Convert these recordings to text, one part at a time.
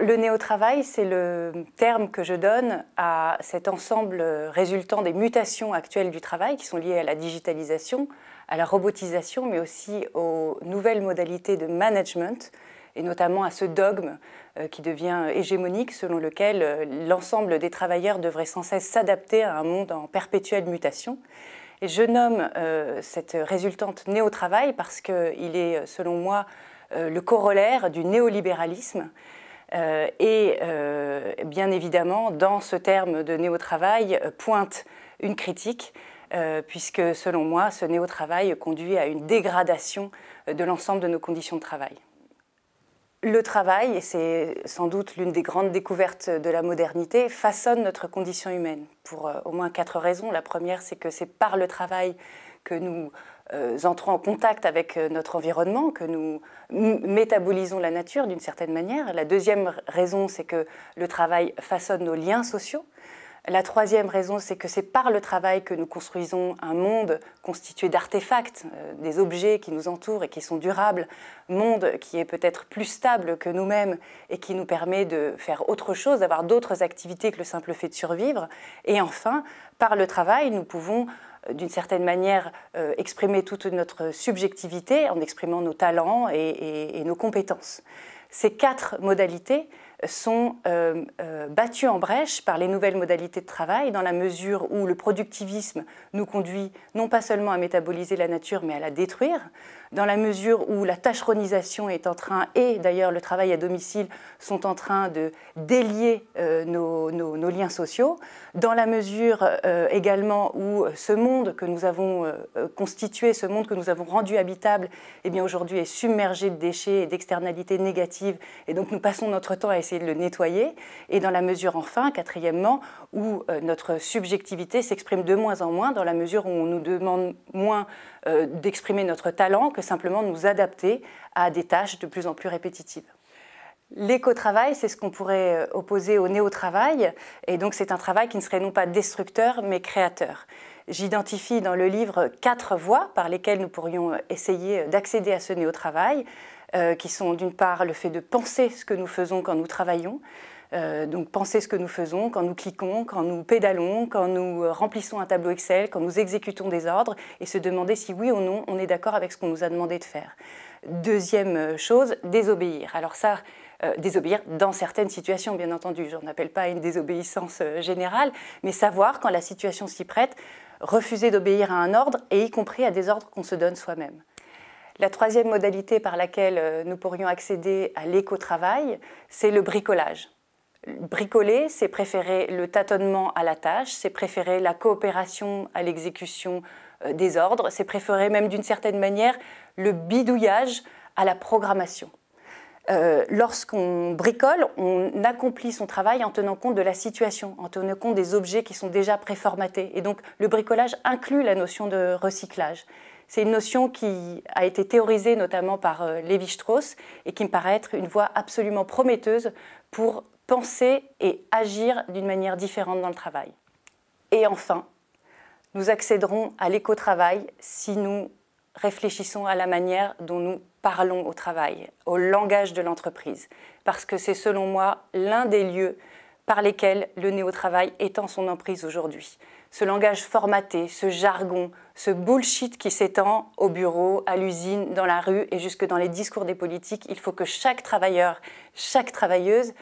le néo-travail, c'est le terme que je donne à cet ensemble résultant des mutations actuelles du travail qui sont liées à la digitalisation, à la robotisation, mais aussi aux nouvelles modalités de management et notamment à ce dogme euh, qui devient hégémonique selon lequel euh, l'ensemble des travailleurs devrait sans cesse s'adapter à un monde en perpétuelle mutation. Et je nomme euh, cette résultante néo-travail parce qu'il est, selon moi, le corollaire du néolibéralisme euh, et euh, bien évidemment, dans ce terme de néo-travail, euh, pointe une critique, puisque selon moi, ce néo-travail conduit à une dégradation de l'ensemble de nos conditions de travail le travail, et c'est sans doute l'une des grandes découvertes de la modernité, façonne notre condition humaine pour euh, au moins quatre raisons. La première, c'est que c'est par le travail que nous euh, entrons en contact avec euh, notre environnement, que nous métabolisons la nature d'une certaine manière. La deuxième raison, c'est que le travail façonne nos liens sociaux. La troisième raison, c'est que c'est par le travail que nous construisons un monde constitué d'artefacts, euh, des objets qui nous entourent et qui sont durables, monde qui est peut-être plus stable que nous-mêmes et qui nous permet de faire autre chose, d'avoir d'autres activités que le simple fait de survivre. Et enfin, par le travail, nous pouvons euh, d'une certaine manière euh, exprimer toute notre subjectivité en exprimant nos talents et nos compétences. Ces quatre modalités sont euh, euh, battus en brèche par les nouvelles modalités de travail, dans la mesure où le productivisme nous conduit non pas seulement à métaboliser la nature, mais à la détruire, dans la mesure où la tâcheronisation est en train, et d'ailleurs le travail à domicile, sont en train de délier euh, nos, liens sociaux, dans la mesure également où ce monde que nous avons constitué, ce monde que nous avons rendu habitable, eh bien aujourd'hui est submergé de déchets et d'externalités négatives, et donc nous passons notre temps à essayer de le nettoyer, et dans la mesure enfin, quatrièmement, où euh, notre subjectivité s'exprime de moins en moins, dans la mesure où on nous demande moins euh, d'exprimer notre talent que simplement de nous adapter à des tâches de plus en plus répétitives. L'éco-travail, c'est ce qu'on pourrait euh, opposer au néo-travail, et donc c'est un travail qui ne serait non pas destructeur, mais créateur. J'identifie dans le livre quatre voies par lesquelles nous pourrions essayer d'accéder à ce néo-travail. Euh, qui sont d'une part le fait de penser ce que nous faisons quand nous travaillons, euh, donc penser ce que nous faisons quand nous cliquons, quand nous pédalons, quand nous euh, remplissons un tableau Excel, quand nous exécutons des ordres, et se demander si oui ou non on est d'accord avec ce qu'on nous a demandé de faire. Deuxième chose, désobéir. Alors ça, désobéir dans certaines situations, bien entendu. Je n'appelle pas une désobéissance générale, mais savoir quand la situation s'y prête, refuser d'obéir à un ordre, et y compris à des ordres qu'on se donne soi-même. La troisième modalité par laquelle euh, nous pourrions accéder à l'éco-travail, c'est le bricolage. Bricoler, c'est préférer le tâtonnement à la tâche, c'est préférer la coopération à l'exécution euh, des ordres, c'est préférer même d'une certaine manière le bidouillage à la programmation. Euh, lorsqu'on bricole, on accomplit son travail en tenant compte de la situation, en tenant compte des objets qui sont déjà préformatés. Et donc le bricolage inclut la notion de recyclage. C'est une notion qui a été théorisée notamment par euh, Lévi-Strauss et qui me paraît être une voie absolument prometteuse pour penser et agir d'une manière différente dans le travail. Et enfin, nous accéderons à l'éco-travail si nous réfléchissons à la manière dont nous parlons au travail, au langage de l'entreprise, parce que c'est selon moi l'un des lieux par lesquels le néo-travail étend son emprise aujourd'hui. Ce langage formaté, ce jargon, ce bullshit qui s'étend au bureau, à l'usine, dans la rue et jusque dans les discours des politiques, il faut que chaque travailleur, chaque travailleuse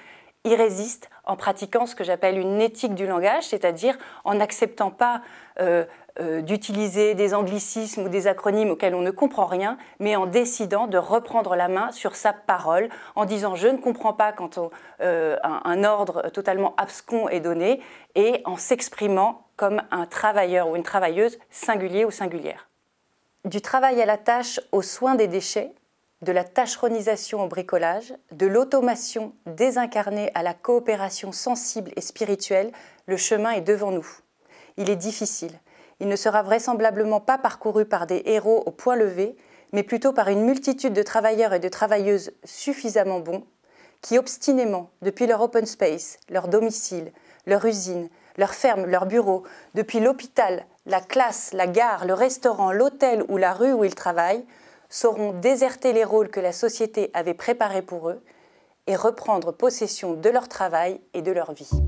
y résiste en pratiquant ce que j'appelle une éthique du langage, c'est-à-dire en n'acceptant pas euh, euh, d'utiliser des anglicismes ou des acronymes auxquels on ne comprend rien, mais en décidant de reprendre la main sur sa parole, en disant je ne comprends pas quand euh, un, ordre totalement abscon est donné, et en s'exprimant comme un travailleur ou une travailleuse singulier ou singulière. Du travail à la tâche au soin des déchets, de la tâcheronisation au bricolage, de l'automation désincarnée à la coopération sensible et spirituelle, le chemin est devant nous. Il est difficile, il ne sera vraisemblablement pas parcouru par des héros au point levé, mais plutôt par une multitude de travailleurs et de travailleuses suffisamment bons, qui obstinément, depuis leur open space, leur domicile, leur usine, leur ferme, leur bureau, depuis l'hôpital, la classe, la gare, le restaurant, l'hôtel ou la rue où ils travaillent, sauront déserter les rôles que la société avait préparés pour eux et reprendre possession de leur travail et de leur vie.